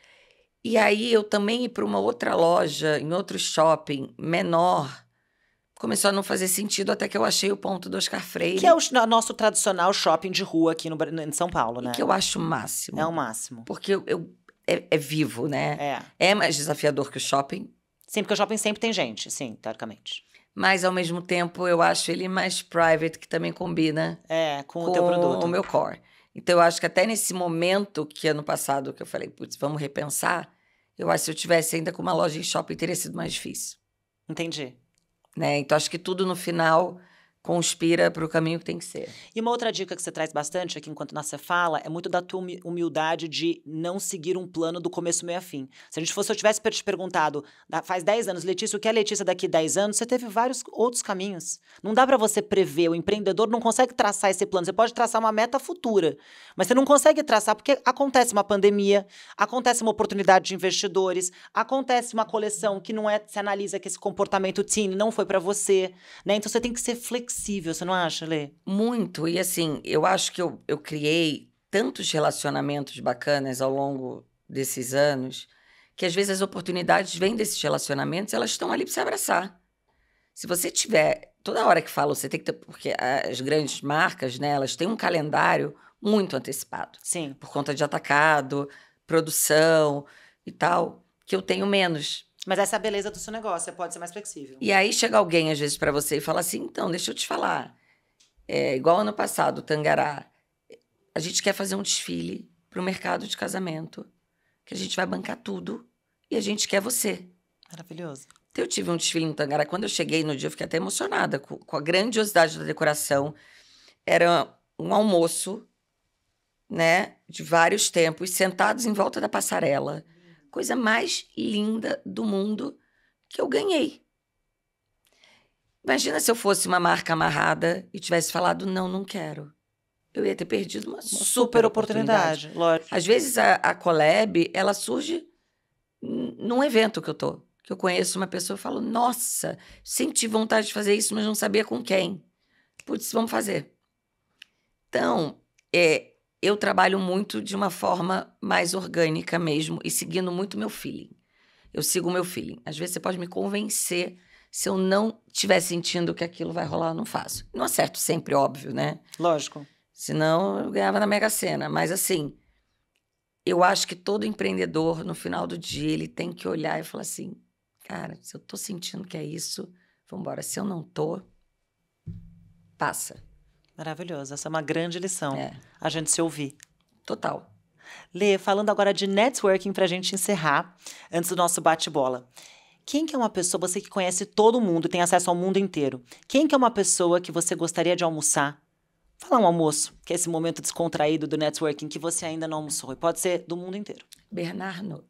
E aí eu também ir para uma outra loja, em outro shopping menor, começou a não fazer sentido até que eu achei o ponto do Oscar Freire. Que é
o nosso tradicional shopping de rua aqui no, em São Paulo, né? E que eu acho o máximo.
É o máximo. Porque eu, eu é, é, vivo, né? É. É mais desafiador que o shopping.
Sim, porque o shopping sempre tem gente, sim, teoricamente
mas ao mesmo tempo eu acho ele mais private, que também combina
é, com, com o teu produto. o meu
core. Então eu acho que até nesse momento que ano passado que eu falei, putz, vamos repensar, eu acho que se eu tivesse ainda com uma loja em shopping teria sido mais difícil. Entendi. Né? Então acho que tudo no final conspira para o caminho que tem que ser.
E uma outra dica que você traz bastante aqui enquanto você fala é muito da tua humildade de não seguir um plano do começo, meio a fim. Se a gente fosse, eu tivesse te perguntado, faz 10 anos, Letícia, o que é Letícia daqui 10 anos? Você teve vários outros caminhos. Não dá para você prever, o empreendedor não consegue traçar esse plano. Você pode traçar uma meta futura, mas você não consegue traçar porque acontece uma pandemia, acontece uma oportunidade de investidores, acontece uma coleção que não é, se analisa que esse comportamento teen não foi para você, né? Então você tem que ser flexível flexível, você não acha, Lê? Muito. E assim, eu acho que eu, eu criei tantos relacionamentos
bacanas ao longo desses anos que às vezes as oportunidades vêm desses relacionamentos, elas estão ali para se abraçar. Se você tiver toda hora que falo você tem que ter, porque as grandes marcas, né, elas têm um calendário muito antecipado. Sim. Por conta de atacado, produção e tal, que eu tenho menos.
Mas essa é a beleza do seu negócio, você pode ser mais flexível.
E aí chega alguém, às vezes, para você e fala assim: então, deixa eu te falar. É, igual ano passado, Tangará, a gente quer fazer um desfile para o mercado de casamento, que a gente vai bancar tudo e a gente quer você. Maravilhoso. Então, eu tive um desfile no Tangará. Quando eu cheguei no dia, eu fiquei até emocionada com, com a grandiosidade da decoração. Era um almoço, né, de vários tempos, sentados em volta da passarela coisa mais linda do mundo que eu ganhei. Imagina se eu fosse uma marca amarrada e tivesse falado, não, não quero. Eu ia ter perdido uma, uma super, super oportunidade. oportunidade.
Lógico. Às vezes a,
a collab, ela surge num evento que eu tô. Que eu conheço uma pessoa e falo, nossa, senti vontade de fazer isso, mas não sabia com quem. Putz, vamos fazer. Então, é, eu trabalho muito de uma forma mais orgânica mesmo e seguindo muito meu feeling. Eu sigo meu feeling. Às vezes você pode me convencer se eu não estiver sentindo que aquilo vai rolar, eu não faço. Não acerto sempre, óbvio, né? Lógico. Senão eu ganhava na Mega Sena. Mas assim, eu acho que todo empreendedor, no final do dia, ele tem que olhar e falar assim: cara, se eu tô sentindo que é isso, vamos embora. Se eu não tô, passa.
Maravilhoso. Essa é uma grande lição. É. A gente se ouvir. Total. Lê, falando agora de networking para a gente encerrar, antes do nosso bate-bola. Quem que é uma pessoa, você que conhece todo mundo, tem acesso ao mundo inteiro, quem que é uma pessoa que você gostaria de almoçar? Falar um almoço, que é esse momento descontraído do networking que você ainda não almoçou, e pode ser do mundo inteiro. Bernardo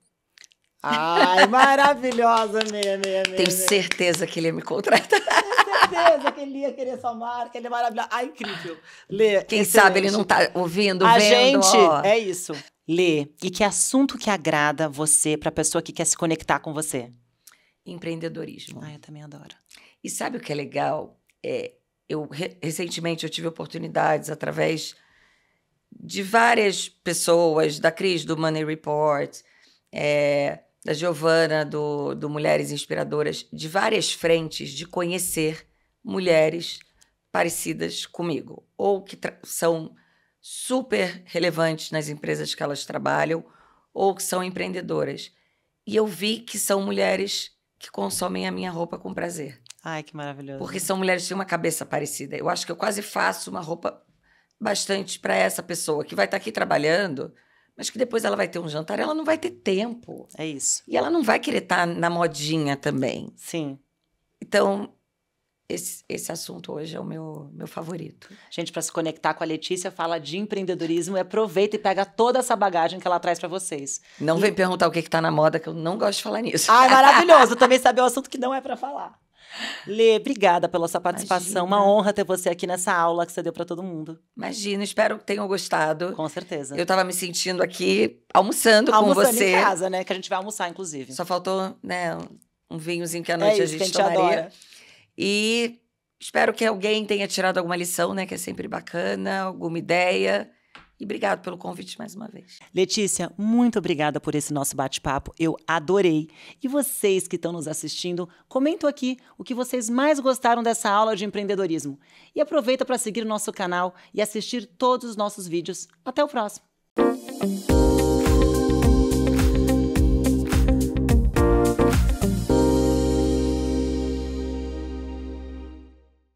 Ai, maravilhosa, meia, meia, meia. Tenho certeza que ele ia me contratar. Tenho certeza que ele ia querer sua marca, ele é maravilhoso. Ai, ah, incrível.
Lê. Quem excelente. sabe ele não tá ouvindo, A vendo. gente, ó. é
isso. Lê. E que assunto que agrada você a pessoa que quer se conectar com você?
Empreendedorismo. Ai, ah, eu também adoro. E sabe o que é legal? É, eu recentemente eu tive oportunidades através de várias pessoas, da Cris, do Money Report, é, da Giovana, do, do Mulheres Inspiradoras, de várias frentes de conhecer mulheres parecidas comigo, ou que são super relevantes nas empresas que elas trabalham, ou que são empreendedoras. E eu vi que são mulheres que consomem a minha roupa com prazer. Ai, que
maravilhoso. Porque
são mulheres que têm uma cabeça parecida. Eu acho que eu quase faço uma roupa bastante para essa pessoa que vai estar tá aqui trabalhando mas que depois ela vai ter um jantar, ela não vai ter tempo. É isso. E ela não vai querer estar tá na modinha também. Sim. Então, esse, esse
assunto hoje é o meu, meu favorito. Gente, para se conectar com a Letícia, fala de empreendedorismo e aproveita e pega toda essa bagagem que ela traz para vocês.
Não e... vem perguntar o que, que tá na moda, que
eu não gosto de falar nisso. Ah, maravilhoso! também saber o é assunto que não é para falar. Lê, obrigada pela sua participação. Imagina. Uma honra ter você aqui nessa
aula que você deu para todo mundo. Imagina, espero que tenham gostado. Com certeza. Eu estava me sentindo aqui almoçando, almoçando com você. Almoçando em casa, né? Que a gente vai almoçar, inclusive. Só faltou, né, um vinhozinho que à é noite é isso, a gente, que a gente tomaria. Adora. E espero que alguém tenha tirado alguma
lição, né? Que é sempre bacana, alguma ideia. E obrigado pelo convite mais uma vez. Letícia, muito obrigada por esse nosso bate-papo. Eu adorei. E vocês que estão nos assistindo, comentam aqui o que vocês mais gostaram dessa aula de empreendedorismo. E aproveita para seguir o nosso canal e assistir todos os nossos vídeos. Até o próximo.